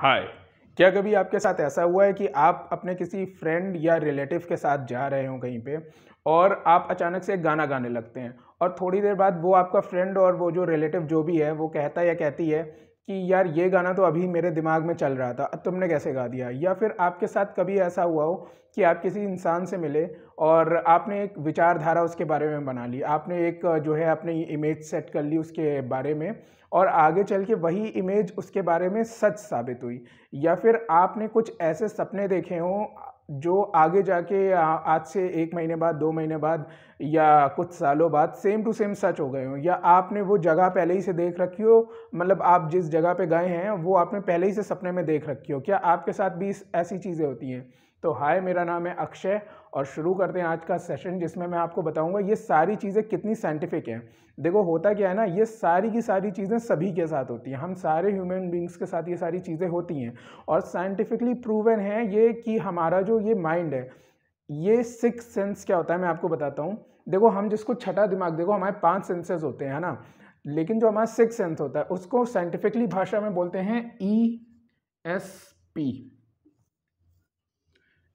हाय क्या कभी आपके साथ ऐसा हुआ है कि आप अपने किसी फ्रेंड या रिलेटिव के साथ जा रहे हो कहीं पे और आप अचानक से गाना गाने लगते हैं और थोड़ी देर बाद वो आपका फ्रेंड और वो जो रिलेटिव जो भी है वो कहता या कहती है कि यार ये गाना तो अभी मेरे दिमाग में चल रहा था अब तुमने कैसे गा दिया या फिर आपके साथ कभी ऐसा हुआ हो कि आप किसी इंसान से मिले और आपने एक विचारधारा उसके बारे में बना ली आपने एक जो है अपनी इमेज सेट कर ली उसके बारे में और आगे चल के वही इमेज उसके बारे में सच साबित हुई या फिर आपने कुछ ऐसे सपने देखे हों जो आगे जाके आज से एक महीने बाद दो महीने बाद या कुछ सालों बाद सेम टू सेम सच हो गए हों या आपने वो जगह पहले ही से देख रखी हो मतलब आप जिस जगह पे गए हैं वो आपने पहले ही से सपने में देख रखी हो क्या आपके साथ भी ऐसी चीज़ें होती हैं तो हाय मेरा नाम है अक्षय और शुरू करते हैं आज का सेशन जिसमें मैं आपको बताऊंगा ये सारी चीज़ें कितनी साइंटिफिक हैं देखो होता क्या है ना ये सारी की सारी चीज़ें सभी के साथ होती हैं हम सारे ह्यूमन बींग्स के साथ ये सारी चीज़ें होती हैं और साइंटिफिकली प्रूवन है ये कि हमारा जो ये माइंड है ये सिक्स सेंस क्या होता है मैं आपको बताता हूँ देखो हम जिसको छठा दिमाग देखो हमारे पाँच सेंसेस होते हैं ना लेकिन जो हमारा सिक्स सेंस होता है उसको साइंटिफिकली भाषा में बोलते हैं ई एस पी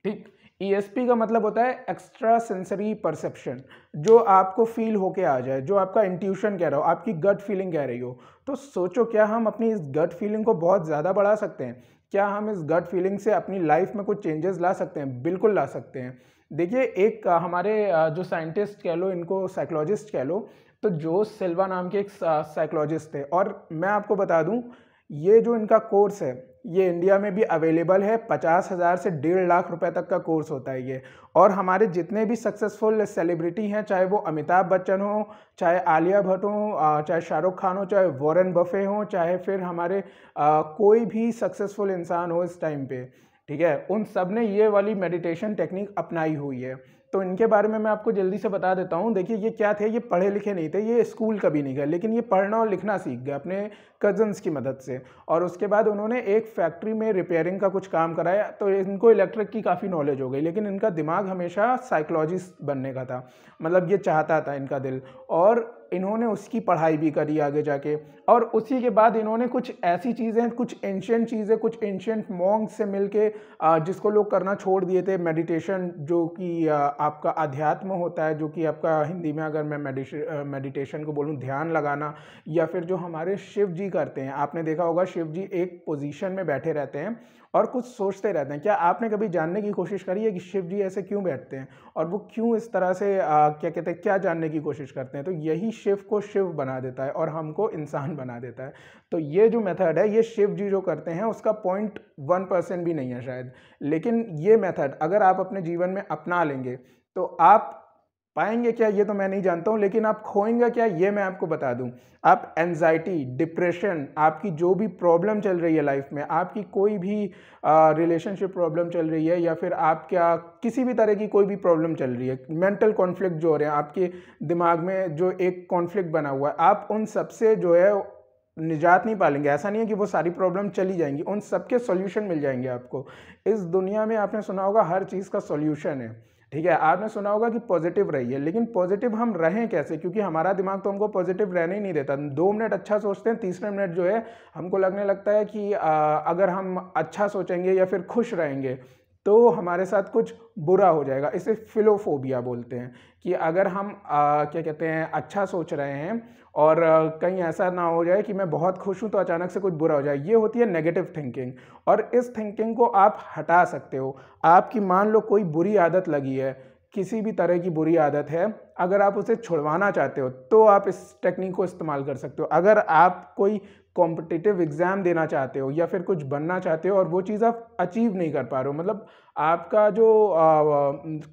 ठीक ई e का मतलब होता है एक्स्ट्रा सेंसरी परसेप्शन जो आपको फील होके आ जाए जो आपका इंट्यूशन कह रहा हो आपकी गट फीलिंग कह रही हो तो सोचो क्या हम अपनी इस गट फीलिंग को बहुत ज़्यादा बढ़ा सकते हैं क्या हम इस गट फीलिंग से अपनी लाइफ में कुछ चेंजेस ला सकते हैं बिल्कुल ला सकते हैं देखिए एक हमारे जो साइंटिस्ट कह लो इनको साइकोलॉजिस्ट कह लो तो जो सिल्वा नाम के एक साइकोलॉजिस्ट थे और मैं आपको बता दूँ ये जो इनका कोर्स है ये इंडिया में भी अवेलेबल है पचास हज़ार से डेढ़ लाख रुपए तक का कोर्स होता है ये और हमारे जितने भी सक्सेसफुल सेलिब्रिटी हैं चाहे वो अमिताभ बच्चन हो चाहे आलिया भट्ट हो चाहे शाहरुख खान हो चाहे वॉरेन बफे हो चाहे फिर हमारे आ, कोई भी सक्सेसफुल इंसान हो इस टाइम पे ठीक है उन सब ने ये वाली मेडिटेशन टेक्निक अपनाई हुई है तो इनके बारे में मैं आपको जल्दी से बता देता हूँ देखिए ये क्या थे ये पढ़े लिखे नहीं थे ये स्कूल कभी नहीं गए लेकिन ये पढ़ना और लिखना सीख गए अपने कज़न्स की मदद से और उसके बाद उन्होंने एक फैक्ट्री में रिपेयरिंग का कुछ काम कराया तो इनको इलेक्ट्रिक की काफ़ी नॉलेज हो गई लेकिन इनका दिमाग हमेशा साइकोलॉजिस्ट बनने का था मतलब ये चाहता था इनका दिल और इन्होंने उसकी पढ़ाई भी करी आगे जाके और उसी के बाद इन्होंने कुछ ऐसी चीज़ें कुछ एंशेंट चीज़ें कुछ एंशेंट मोंग से मिलके जिसको लोग करना छोड़ दिए थे मेडिटेशन जो कि आपका अध्यात्म होता है जो कि आपका हिंदी में अगर मैं मेडिटेशन को बोलूँ ध्यान लगाना या फिर जो हमारे शिव जी करते हैं आपने देखा होगा शिव जी एक पोजिशन में बैठे रहते हैं और कुछ सोचते रहते हैं क्या आपने कभी जानने की कोशिश करी है कि शिव जी ऐसे क्यों बैठते हैं और वो क्यों इस तरह से आ, क्या कहते हैं क्या जानने की कोशिश करते हैं तो यही शिव को शिव बना देता है और हमको इंसान बना देता है तो ये जो मेथड है ये शिव जी जो करते हैं उसका पॉइंट वन परसेंट भी नहीं है शायद लेकिन ये मेथड अगर आप अपने जीवन में अपना लेंगे तो आप पाएंगे क्या ये तो मैं नहीं जानता हूँ लेकिन आप खोएंगे क्या ये मैं आपको बता दूँ आप एनजाइटी डिप्रेशन आपकी जो भी प्रॉब्लम चल रही है लाइफ में आपकी कोई भी रिलेशनशिप प्रॉब्लम चल रही है या फिर आप क्या किसी भी तरह की कोई भी प्रॉब्लम चल रही है मेंटल कॉन्फ्लिक्ट जो हो रहे हैं आपके दिमाग में जो एक कॉन्फ्लिक्ट बना हुआ है आप उन सबसे जो है निजात नहीं पालेंगे ऐसा नहीं है कि वो सारी प्रॉब्लम चली जाएंगी उन सबके सोल्यूशन मिल जाएंगे आपको इस दुनिया में आपने सुना होगा हर चीज़ का सोल्यूशन है ठीक है आपने सुना होगा कि पॉजिटिव रहिए लेकिन पॉजिटिव हम रहें कैसे क्योंकि हमारा दिमाग तो हमको पॉजिटिव रहने ही नहीं देता दो मिनट अच्छा सोचते हैं तीसरे मिनट जो है हमको लगने लगता है कि आ, अगर हम अच्छा सोचेंगे या फिर खुश रहेंगे तो हमारे साथ कुछ बुरा हो जाएगा इसे फिलोफोबिया बोलते हैं कि अगर हम आ, क्या कहते हैं अच्छा सोच रहे हैं और कहीं ऐसा ना हो जाए कि मैं बहुत खुश हूँ तो अचानक से कुछ बुरा हो जाए ये होती है नेगेटिव थिंकिंग और इस थिंकिंग को आप हटा सकते हो आपकी मान लो कोई बुरी आदत लगी है किसी भी तरह की बुरी आदत है अगर आप उसे छुड़वाना चाहते हो तो आप इस टेक्निक को इस्तेमाल कर सकते हो अगर आप कोई कॉम्पिटिटिव एग्ज़ाम देना चाहते हो या फिर कुछ बनना चाहते हो और वो चीज़ आप अचीव नहीं कर पा रहे हो मतलब आपका जो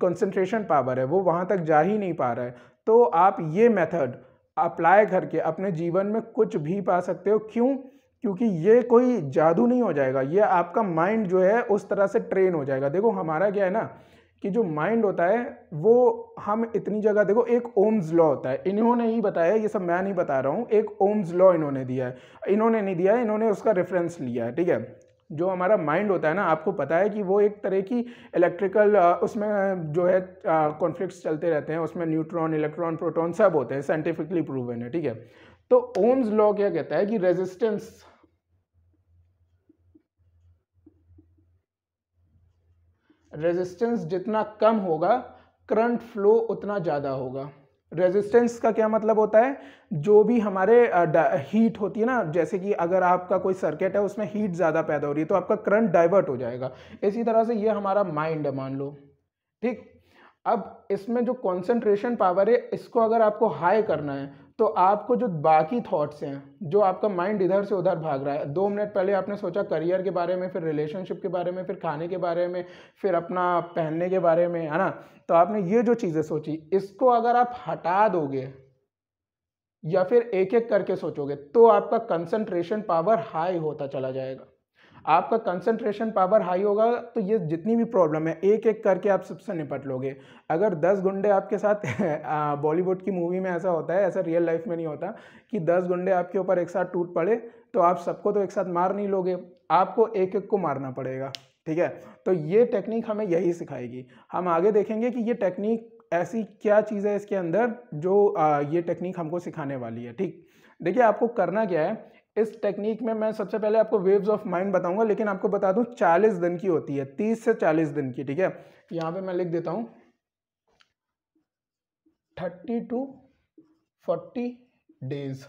कंसंट्रेशन पावर है वो वहाँ तक जा ही नहीं पा रहा है तो आप ये मेथड अप्लाई करके अपने जीवन में कुछ भी पा सकते हो क्यों क्योंकि ये कोई जादू नहीं हो जाएगा ये आपका माइंड जो है उस तरह से ट्रेन हो जाएगा देखो हमारा क्या है ना कि जो माइंड होता है वो हम इतनी जगह देखो एक ओम्स लॉ होता है इन्होंने ही बताया ये सब मैं नहीं बता रहा हूँ एक ओम्स लॉ इन्होंने दिया है इन्होंने नहीं दिया है इन्होंने उसका रेफरेंस लिया है ठीक है जो हमारा माइंड होता है ना आपको पता है कि वो एक तरह की इलेक्ट्रिकल उसमें जो है कॉन्फ्लिक्ट चलते रहते हैं उसमें न्यूट्रॉन इलेक्ट्रॉन प्रोटॉन सब होते हैं साइंटिफिकली प्रूवन है ठीक है तो ओम्स लॉ क्या कहता है कि रेजिस्टेंस रेजिस्टेंस जितना कम होगा करंट फ्लो उतना ज़्यादा होगा रेजिस्टेंस का क्या मतलब होता है जो भी हमारे हीट होती है ना जैसे कि अगर आपका कोई सर्किट है उसमें हीट ज़्यादा पैदा हो रही है तो आपका करंट डाइवर्ट हो जाएगा इसी तरह से ये हमारा माइंड है मान लो ठीक अब इसमें जो कॉन्सेंट्रेशन पावर है इसको अगर आपको हाई करना है तो आपको जो बाकी थॉट्स हैं जो आपका माइंड इधर से उधर भाग रहा है दो मिनट पहले आपने सोचा करियर के बारे में फिर रिलेशनशिप के बारे में फिर खाने के बारे में फिर अपना पहनने के बारे में है ना तो आपने ये जो चीज़ें सोची इसको अगर आप हटा दोगे या फिर एक एक करके सोचोगे तो आपका कंसंट्रेशन पावर हाई होता चला जाएगा आपका कंसंट्रेशन पावर हाई होगा तो ये जितनी भी प्रॉब्लम है एक एक करके आप सबसे निपट लोगे अगर दस गुंडे आपके साथ बॉलीवुड की मूवी में ऐसा होता है ऐसा रियल लाइफ में नहीं होता कि दस गुंडे आपके ऊपर एक साथ टूट पड़े तो आप सबको तो एक साथ मार नहीं लोगे आपको एक एक को मारना पड़ेगा ठीक है तो ये टेक्निक हमें यही सिखाएगी हम आगे देखेंगे कि ये टेक्निक ऐसी क्या चीज़ है इसके अंदर जो आ, ये टेक्निक हमको सिखाने वाली है ठीक देखिए आपको करना क्या है इस टेक्निक में मैं सबसे पहले आपको वेव्स ऑफ माइंड बताऊंगा लेकिन आपको बता दूं 40 दिन की होती है 30 से 40 दिन की ठीक है यहाँ पे मैं लिख देता हूँ 30 टू 40 डेज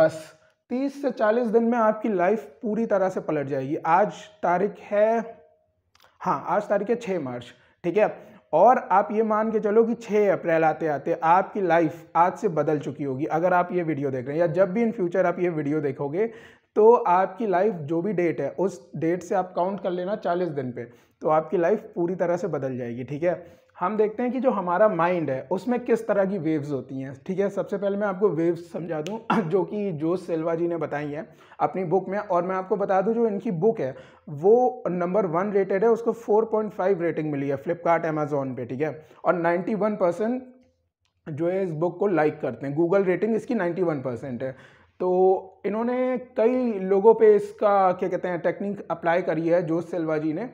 बस 30 से 40 दिन में आपकी लाइफ पूरी तरह से पलट जाएगी आज तारीख है हाँ आज तारीख है 6 मार्च ठीक है और आप ये मान के चलो कि 6 अप्रैल आते आते आपकी लाइफ आज से बदल चुकी होगी अगर आप ये वीडियो देख रहे हैं या जब भी इन फ्यूचर आप ये वीडियो देखोगे तो आपकी लाइफ जो भी डेट है उस डेट से आप काउंट कर लेना चालीस दिन पे तो आपकी लाइफ पूरी तरह से बदल जाएगी ठीक है हम देखते हैं कि जो हमारा माइंड है उसमें किस तरह की वेव्स होती हैं ठीक है सबसे पहले मैं आपको वेव्स समझा दूं जो कि जो सिल्वा जी ने बताई हैं अपनी बुक में और मैं आपको बता दूं जो इनकी बुक है वो नंबर वन रेटेड है उसको 4.5 रेटिंग मिली है फ्लिपकार्ट अमेजोन पे ठीक है और 91 परसेंट जो है इस बुक को लाइक करते हैं गूगल रेटिंग इसकी 91 परसेंट है तो इन्होंने कई लोगों पे इसका क्या कहते हैं टेक्निक अप्लाई करी है जोश सिल्वा जी ने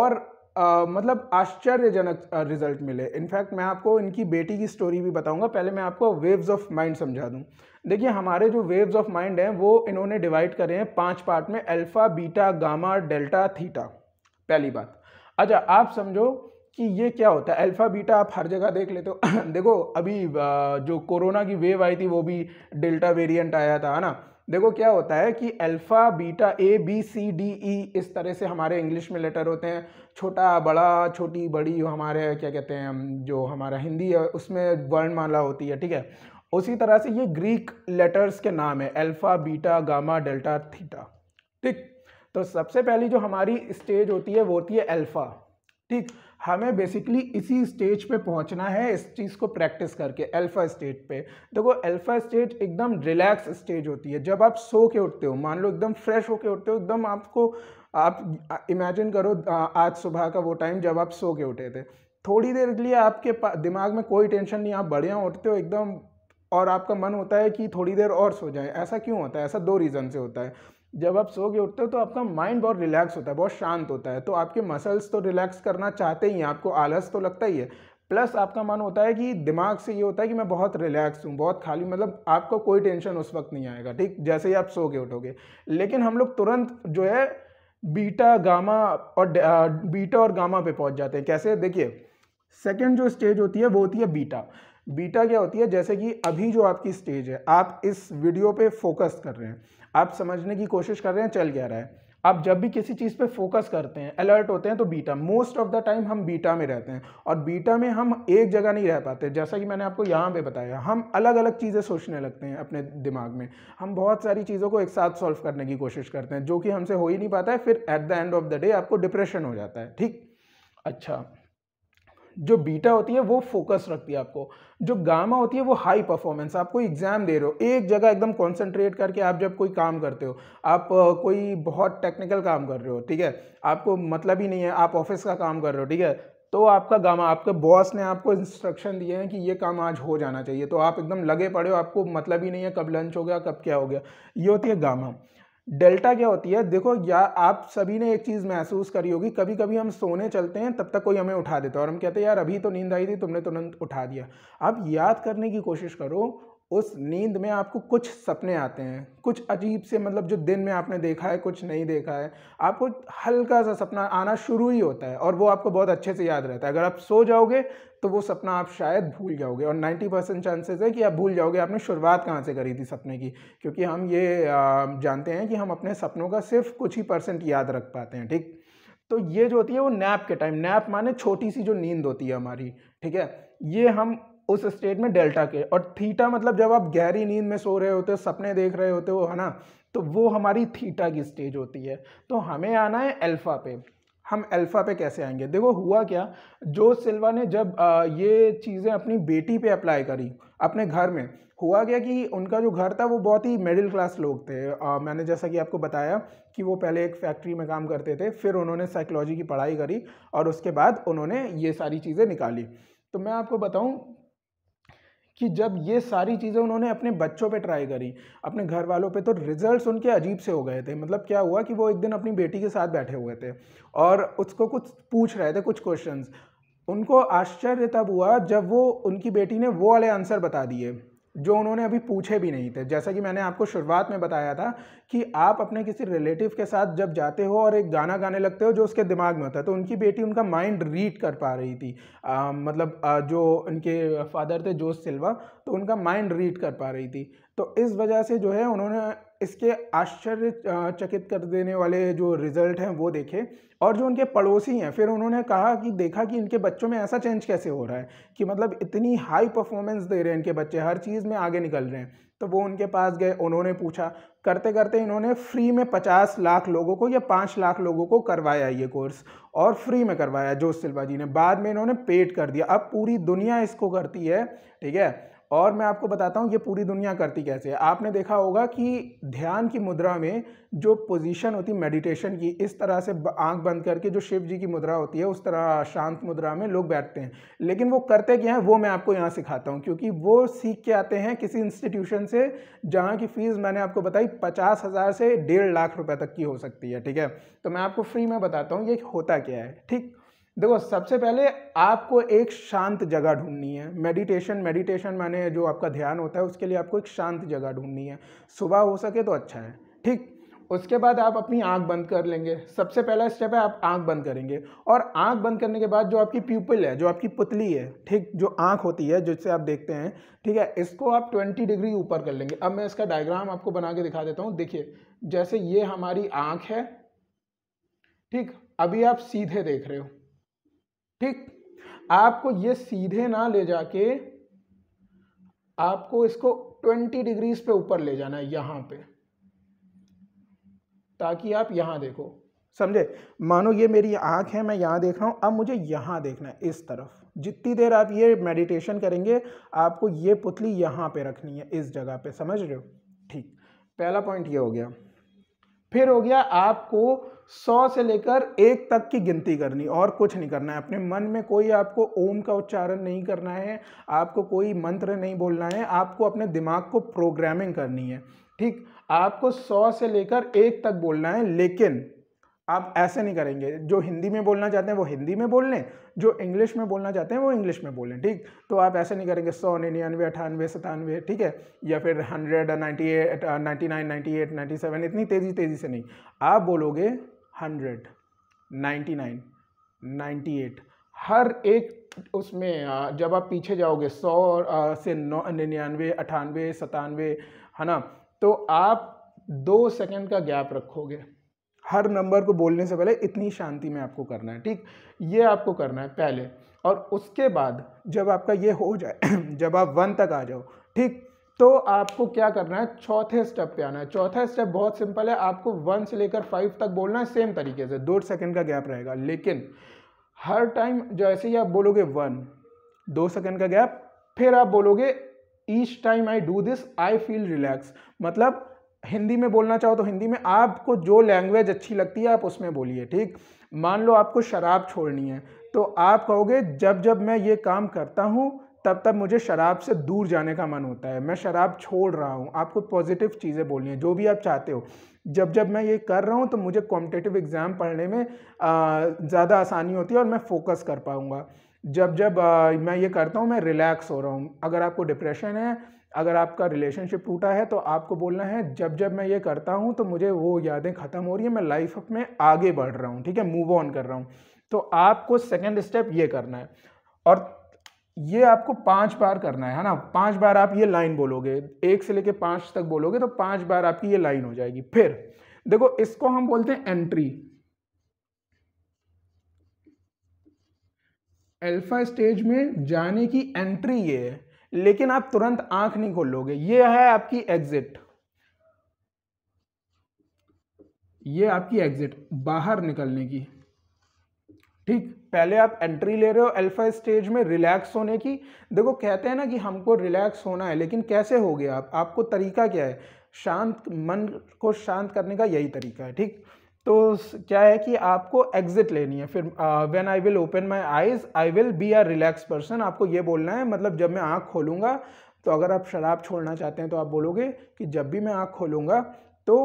और आ, मतलब आश्चर्यजनक रिजल्ट मिले इनफैक्ट मैं आपको इनकी बेटी की स्टोरी भी बताऊंगा पहले मैं आपको वेव्स ऑफ माइंड समझा दूं देखिए हमारे जो वेव्स ऑफ माइंड हैं वो इन्होंने डिवाइड करे हैं पांच पार्ट में alpha beta gamma delta theta पहली बात अच्छा आप समझो कि ये क्या होता है अल्फ़ा बीटा आप हर जगह देख लेते हो देखो अभी जो कोरोना की वेव आई थी वो भी डेल्टा वेरिएंट आया था है ना देखो क्या होता है कि alpha beta A B C D E इस तरह से हमारे इंग्लिश में लेटर होते हैं छोटा बड़ा छोटी बड़ी हमारे क्या कहते हैं जो हमारा हिंदी है उसमें वर्णमाला होती है ठीक है उसी तरह से ये ग्रीक लेटर्स के नाम है alpha beta gamma delta theta ठीक तो सबसे पहली जो हमारी स्टेज होती है वो होती है अल्फ़ा ठीक हमें बेसिकली इसी स्टेज पे पहुंचना है इस चीज़ को प्रैक्टिस करके अल्फ़ा स्टेज पे देखो अल्फ़ा स्टेज एकदम रिलैक्स स्टेज होती है जब आप सो के उठते हो मान लो एकदम फ्रेश होके उठते हो एकदम आपको आप इमेजिन करो आज सुबह का वो टाइम जब आप सो के उठे थे थोड़ी देर के लिए आपके दिमाग में कोई टेंशन नहीं आप बढ़िया उठते हो एकदम और आपका मन होता है कि थोड़ी देर और सो जाए ऐसा क्यों होता है ऐसा दो रीज़न से होता है जब आप सो के उठते हो तो आपका माइंड बहुत रिलैक्स होता है बहुत शांत होता है तो आपके मसल्स तो रिलैक्स करना चाहते ही हैं आपको आलस तो लगता ही है प्लस आपका मन होता है कि दिमाग से ये होता है कि मैं बहुत रिलैक्स हूँ बहुत खाली मतलब आपको कोई टेंशन उस वक्त नहीं आएगा ठीक जैसे ही आप सो के उठोगे लेकिन हम लोग तुरंत जो है बीटा गामा और बीटा और गामा पे पहुँच जाते हैं कैसे देखिए सेकेंड जो स्टेज होती है वो होती है बीटा बीटा क्या होती है जैसे कि अभी जो आपकी स्टेज है आप इस वीडियो पे फोकस कर रहे हैं आप समझने की कोशिश कर रहे हैं चल क्या रहा है आप जब भी किसी चीज़ पे फोकस करते हैं अलर्ट होते हैं तो beta most of the time हम बीटा में रहते हैं और बीटा में हम एक जगह नहीं रह पाते जैसा कि मैंने आपको यहाँ पे बताया हम अलग अलग चीज़ें सोचने लगते हैं अपने दिमाग में हम बहुत सारी चीज़ों को एक साथ सॉल्व करने की कोशिश करते हैं जो कि हमसे हो ही नहीं पाता है फिर at the end of the day आपको डिप्रेशन हो जाता है ठीक अच्छा जो बीटा होती है वो फोकस रखती है आपको जो गामा होती है वो हाई परफॉर्मेंस आप कोई एग्ज़ाम दे रहे हो एक जगह एकदम कंसंट्रेट करके आप जब कोई काम करते हो आप कोई बहुत टेक्निकल काम कर रहे हो ठीक है आपको मतलब ही नहीं है आप ऑफिस का काम कर रहे हो ठीक है तो आपका गामा आपके बॉस ने आपको इंस्ट्रक्शन दिए हैं कि ये काम आज हो जाना चाहिए तो आप एकदम लगे पड़े हो आपको मतलब ही नहीं है कब लंच हो गया कब क्या हो गया ये होती है गामा डेल्टा क्या होती है देखो या आप सभी ने एक चीज़ महसूस करी होगी कभी कभी हम सोने चलते हैं तब तक कोई हमें उठा देता है और हम कहते हैं यार अभी तो नींद आई थी तुमने तुरंत तो उठा दिया अब याद करने की कोशिश करो उस नींद में आपको कुछ सपने आते हैं कुछ अजीब से मतलब जो दिन में आपने देखा है कुछ नहीं देखा है आपको हल्का सा सपना आना शुरू ही होता है और वो आपको बहुत अच्छे से याद रहता है अगर आप सो जाओगे तो वो सपना आप शायद भूल जाओगे और 90 परसेंट चांसेस है कि आप भूल जाओगे आपने शुरुआत कहाँ से करी थी सपने की क्योंकि हम ये जानते हैं कि हम अपने सपनों का सिर्फ कुछ ही परसेंट याद रख पाते हैं ठीक तो ये जो होती है वो नैप के टाइम नैप माने छोटी सी जो नींद होती है हमारी ठीक है ये हम उस स्टेट में डेल्टा के और थीटा मतलब जब आप गहरी नींद में सो रहे होते हो सपने देख रहे होते हो है ना तो वो हमारी थीटा की स्टेज होती है तो हमें आना है अल्फ़ा पे हम अल्फ़ा पे कैसे आएंगे देखो हुआ क्या जो सिल्वा ने जब आ, ये चीज़ें अपनी बेटी पे अप्लाई करी अपने घर में हुआ क्या कि उनका जो घर था वो बहुत ही मिडिल क्लास लोग थे आ, मैंने जैसा कि आपको बताया कि वो पहले एक फैक्ट्री में काम करते थे फिर उन्होंने साइकोलॉजी की पढ़ाई करी और उसके बाद उन्होंने ये सारी चीज़ें निकाली तो मैं आपको बताऊँ कि जब ये सारी चीज़ें उन्होंने अपने बच्चों पे ट्राई करी अपने घर वालों पे तो रिजल्ट्स उनके अजीब से हो गए थे मतलब क्या हुआ कि वो एक दिन अपनी बेटी के साथ बैठे हुए थे और उसको कुछ पूछ रहे थे कुछ क्वेश्चंस उनको आश्चर्य तब हुआ जब वो उनकी बेटी ने वो वाले आंसर बता दिए जो उन्होंने अभी पूछे भी नहीं थे जैसा कि मैंने आपको शुरुआत में बताया था कि आप अपने किसी रिलेटिव के साथ जब जाते हो और एक गाना गाने लगते हो जो उसके दिमाग में होता है तो उनकी बेटी उनका माइंड रीड कर पा रही थी आ, मतलब आ, जो उनके फादर थे जोश सिल्वा तो उनका माइंड रीड कर पा रही थी तो इस वजह से जो है उन्होंने इसके आश्चर्यचकित कर देने वाले जो रिज़ल्ट हैं वो देखे और जो उनके पड़ोसी हैं फिर उन्होंने कहा कि देखा कि इनके बच्चों में ऐसा चेंज कैसे हो रहा है कि मतलब इतनी हाई परफॉर्मेंस दे रहे हैं इनके बच्चे हर चीज़ में आगे निकल रहे हैं तो वो उनके पास गए उन्होंने पूछा करते करते इन्होंने फ्री में पचास लाख लोगों को या पाँच लाख लोगों को करवाया ये कोर्स और फ्री में करवाया जोश सिल्वा जी ने बाद में इन्होंने पेड कर दिया अब पूरी दुनिया इसको करती है ठीक है और मैं आपको बताता हूँ ये पूरी दुनिया करती कैसे है आपने देखा होगा कि ध्यान की मुद्रा में जो पोजीशन होती मेडिटेशन की इस तरह से आंख बंद करके जो शिव जी की मुद्रा होती है उस तरह शांत मुद्रा में लोग बैठते हैं लेकिन वो करते क्या हैं वो मैं आपको यहाँ सिखाता हूँ क्योंकि वो सीख के आते हैं किसी इंस्टीट्यूशन से जहाँ की फ़ीस मैंने आपको बताई पचास हज़ार से डेढ़ लाख रुपये तक की हो सकती है ठीक है तो मैं आपको फ्री में बताता हूँ ये होता क्या है ठीक देखो सबसे पहले आपको एक शांत जगह ढूंढनी है मेडिटेशन मेडिटेशन मैंने जो आपका ध्यान होता है उसके लिए आपको एक शांत जगह ढूंढनी है सुबह हो सके तो अच्छा है ठीक उसके बाद आप अपनी आंख बंद कर लेंगे सबसे पहला स्टेप है आप आंख बंद करेंगे और आंख बंद करने के बाद जो आपकी प्यूपल है जो आपकी पुतली है ठीक जो आंख होती है जिससे आप देखते हैं ठीक है इसको आप 20 डिग्री ऊपर कर लेंगे अब मैं इसका डायग्राम आपको बना के दिखा देता हूँ देखिए जैसे ये हमारी आँख है ठीक अभी आप सीधे देख रहे हो ठीक आपको ये सीधे ना ले जाके आपको इसको 20 डिग्रीज पे ऊपर ले जाना है यहाँ पे ताकि आप यहाँ देखो समझे मानो ये मेरी आँख है मैं यहाँ देख रहा हूँ अब मुझे यहाँ देखना है इस तरफ जितनी देर आप ये मेडिटेशन करेंगे आपको ये पुतली यहाँ पे रखनी है इस जगह पे समझ रहे हो ठीक पहला पॉइंट ये हो गया फिर हो गया आपको सौ से लेकर एक तक की गिनती करनी और कुछ नहीं करना है अपने मन में कोई आपको ओम का उच्चारण नहीं करना है आपको कोई मंत्र नहीं बोलना है आपको अपने दिमाग को प्रोग्रामिंग करनी है ठीक आपको सौ से लेकर एक तक बोलना है लेकिन आप ऐसे नहीं करेंगे जो हिंदी में बोलना चाहते हैं वो हिंदी में बोल लें जो इंग्लिश में बोलना चाहते हैं वो इंग्लिश में बोलें ठीक तो आप ऐसे नहीं करेंगे सौ निन्यानवे अठानवे सतानवे ठीक है या फिर hundred ninety eight ninety nine ninety eight ninety seven इतनी तेज़ी तेज़ी से नहीं आप बोलोगे hundred ninety nine ninety eight हर एक उसमें जब आप पीछे जाओगे सौ से नौ निन्यानवे अठानवे सतानवे है ना तो आप दो सेकेंड का गैप रखोगे हर नंबर को बोलने से पहले इतनी शांति में आपको करना है ठीक ये आपको करना है पहले और उसके बाद जब आपका ये हो जाए जब आप वन तक आ जाओ ठीक तो आपको क्या करना है चौथे स्टेप पे आना है चौथा स्टेप बहुत सिंपल है आपको वन से लेकर फाइव तक बोलना है सेम तरीके से दो सेकंड का गैप रहेगा लेकिन हर टाइम जैसे ही आप बोलोगे वन दो सेकंड का गैप फिर आप बोलोगे each time I do this I feel relax मतलब हिंदी में बोलना चाहो तो हिंदी में आपको जो लैंग्वेज अच्छी लगती है आप उसमें बोलिए ठीक मान लो आपको शराब छोड़नी है तो आप कहोगे जब जब मैं ये काम करता हूँ तब तब मुझे शराब से दूर जाने का मन होता है मैं शराब छोड़ रहा हूँ आपको पॉजिटिव चीज़ें बोलनी है जो भी आप चाहते हो जब जब मैं ये कर रहा हूँ तो मुझे कॉम्पिटेटिव एग्ज़ाम पढ़ने में ज़्यादा आसानी होती है और मैं फोकस कर पाऊँगा जब जब आ, मैं ये करता हूँ मैं रिलैक्स हो रहा हूँ अगर आपको डिप्रेशन है अगर आपका रिलेशनशिप टूटा है तो आपको बोलना है जब जब मैं ये करता हूँ तो मुझे वो यादें ख़त्म हो रही है मैं लाइफ में आगे बढ़ रहा हूँ ठीक है मूव ऑन कर रहा हूँ तो आपको सेकेंड स्टेप ये करना है और ये आपको पांच बार करना है ना पांच बार आप ये लाइन बोलोगे एक से लेके पांच तक बोलोगे तो पांच बार आपकी ये लाइन हो जाएगी फिर देखो इसको हम बोलते हैं एंट्री अल्फा स्टेज में जाने की एंट्री ये है लेकिन आप तुरंत आंख नहीं खोलोगे ये है आपकी एग्जिट ये आपकी एग्जिट बाहर निकलने की ठीक पहले आप एंट्री ले रहे हो अल्फा स्टेज में रिलैक्स होने की देखो कहते हैं ना कि हमको रिलैक्स होना है लेकिन कैसे हो गया आप आपको तरीका क्या है शांत मन को शांत करने का यही तरीका है ठीक तो क्या है कि आपको एग्जिट लेनी है फिर when I will open my eyes I will be a relax person आपको ये बोलना है मतलब जब मैं आँख खोलूँगा तो अगर आप शराब छोड़ना चाहते हैं तो आप बोलोगे कि जब भी मैं आँख खोलूँगा तो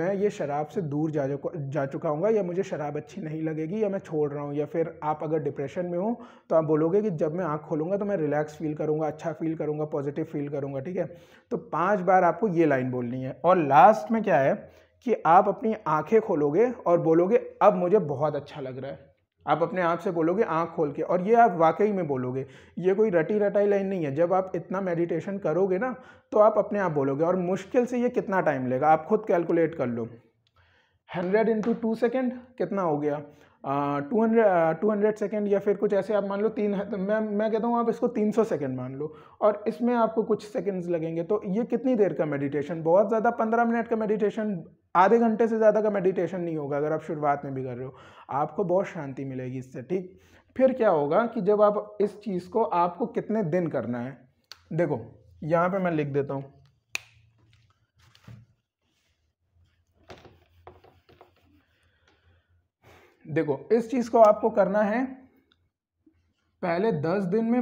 मैं ये शराब से दूर जा जा चुका हूँ या मुझे शराब अच्छी नहीं लगेगी या मैं छोड़ रहा हूँ या फिर आप अगर डिप्रेशन में हो तो आप बोलोगे कि जब मैं आँख खोलूँगा तो मैं रिलैक्स फील करूँगा अच्छा फील करूँगा पॉजिटिव फील करूँगा ठीक है तो पाँच बार आपको ये लाइन बोलनी है और लास्ट में क्या है कि आप अपनी आंखें खोलोगे और बोलोगे अब मुझे बहुत अच्छा लग रहा है आप अपने आप से बोलोगे आँख खोल के और ये आप वाकई में बोलोगे ये कोई रटी रटाई लाइन नहीं है जब आप इतना मेडिटेशन करोगे ना तो आप अपने आप बोलोगे और मुश्किल से ये कितना टाइम लेगा आप खुद कैलकुलेट कर लो हंड्रेड इंटू टू सेकेंड कितना हो गया two hundred two hundred second या फिर कुछ ऐसे आप मान लो तीन मैं मैं कहता हूँ आप इसको तीन सौ सेकेंड मान लो और इसमें आपको कुछ सेकेंड्स लगेंगे तो ये कितनी देर का मेडिटेशन बहुत ज़्यादा पंद्रह मिनट का मेडिटेशन आधे घंटे से ज़्यादा का मेडिटेशन नहीं होगा अगर आप शुरुआत में भी कर रहे हो आपको बहुत शांति मिलेगी इससे ठीक फिर क्या होगा कि जब आप इस चीज़ को आपको कितने दिन करना है देखो यहाँ पे मैं लिख देता हूँ देखो इस चीज़ को आपको करना है पहले दस दिन में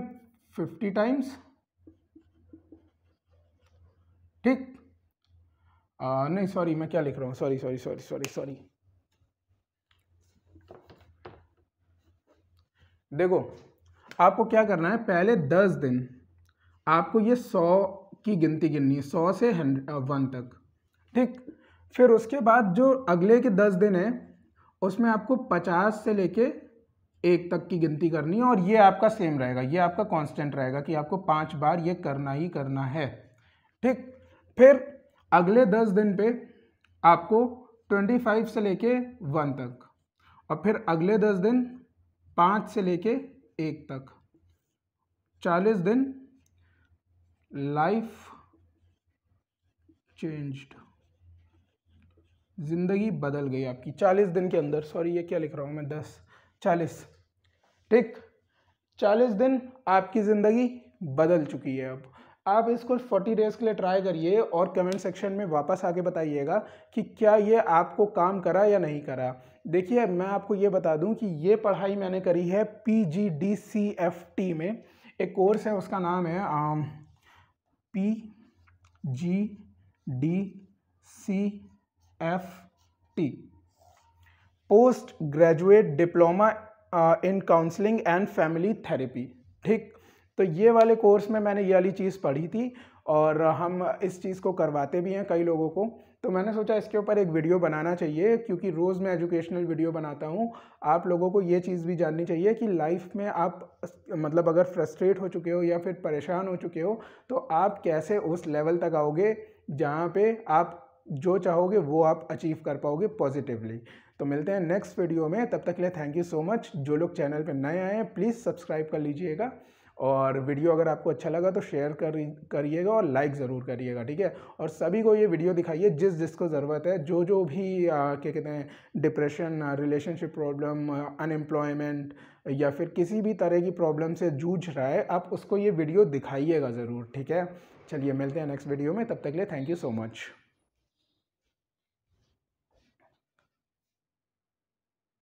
फिफ्टी टाइम्स ठीक आ, नहीं सॉरी मैं क्या लिख रहा हूँ sorry sorry sorry sorry sorry देखो आपको क्या करना है पहले दस दिन आपको ये सौ की गिनती गिननी है सौ से वन तक ठीक फिर उसके बाद जो अगले के दस दिन है उसमें आपको पचास से लेके एक तक की गिनती करनी है और ये आपका सेम रहेगा ये आपका कांस्टेंट रहेगा कि आपको पांच बार ये करना ही करना है ठीक फिर अगले दस दिन पे आपको ट्वेंटी फाइव से लेके वन तक और फिर अगले दस दिन पाँच से लेके एक तक चालीस दिन लाइफ चेंज्ड ज़िंदगी बदल गई आपकी चालीस दिन के अंदर सॉरी ये क्या लिख रहा हूँ मैं दस चालीस ठीक चालीस दिन आपकी ज़िंदगी बदल चुकी है अब आप इसको 40 डेज के लिए ट्राई करिए और कमेंट सेक्शन में वापस आके बताइएगा कि क्या ये आपको काम करा या नहीं करा देखिए मैं आपको ये बता दूं कि ये पढ़ाई मैंने करी है P G D C F T में एक कोर्स है उसका नाम है P G D C F T post graduate diploma in counselling and family therapy ठीक तो ये वाले कोर्स में मैंने ये वाली चीज़ पढ़ी थी और हम इस चीज़ को करवाते भी हैं कई लोगों को तो मैंने सोचा इसके ऊपर एक वीडियो बनाना चाहिए क्योंकि रोज़ मैं एजुकेशनल वीडियो बनाता हूँ आप लोगों को ये चीज़ भी जाननी चाहिए कि लाइफ में आप मतलब अगर फ्रस्ट्रेट हो चुके हो या फिर परेशान हो चुके हो तो आप कैसे उस लेवल तक आओगे जहाँ पे आप जो चाहोगे वो आप अचीव कर पाओगे पॉजिटिवली तो मिलते हैं नेक्स्ट वीडियो में तब तक के लिए थैंक यू सो मच जो लोग चैनल पर नए आए हैं प्लीज़ सब्सक्राइब कर लीजिएगा और वीडियो अगर आपको अच्छा लगा तो शेयर करिएगा और लाइक ज़रूर करिएगा ठीक है और सभी को ये वीडियो दिखाइए जिस जिसको ज़रूरत है जो जो भी क्या कहते हैं डिप्रेशन रिलेशनशिप प्रॉब्लम अनएम्प्लॉयमेंट या फिर किसी भी तरह की प्रॉब्लम से जूझ रहा है आप उसको ये वीडियो दिखाइएगा ज़रूर ठीक है चलिए मिलते हैं नेक्स्ट वीडियो में तब तक के लिए थैंक यू सो मच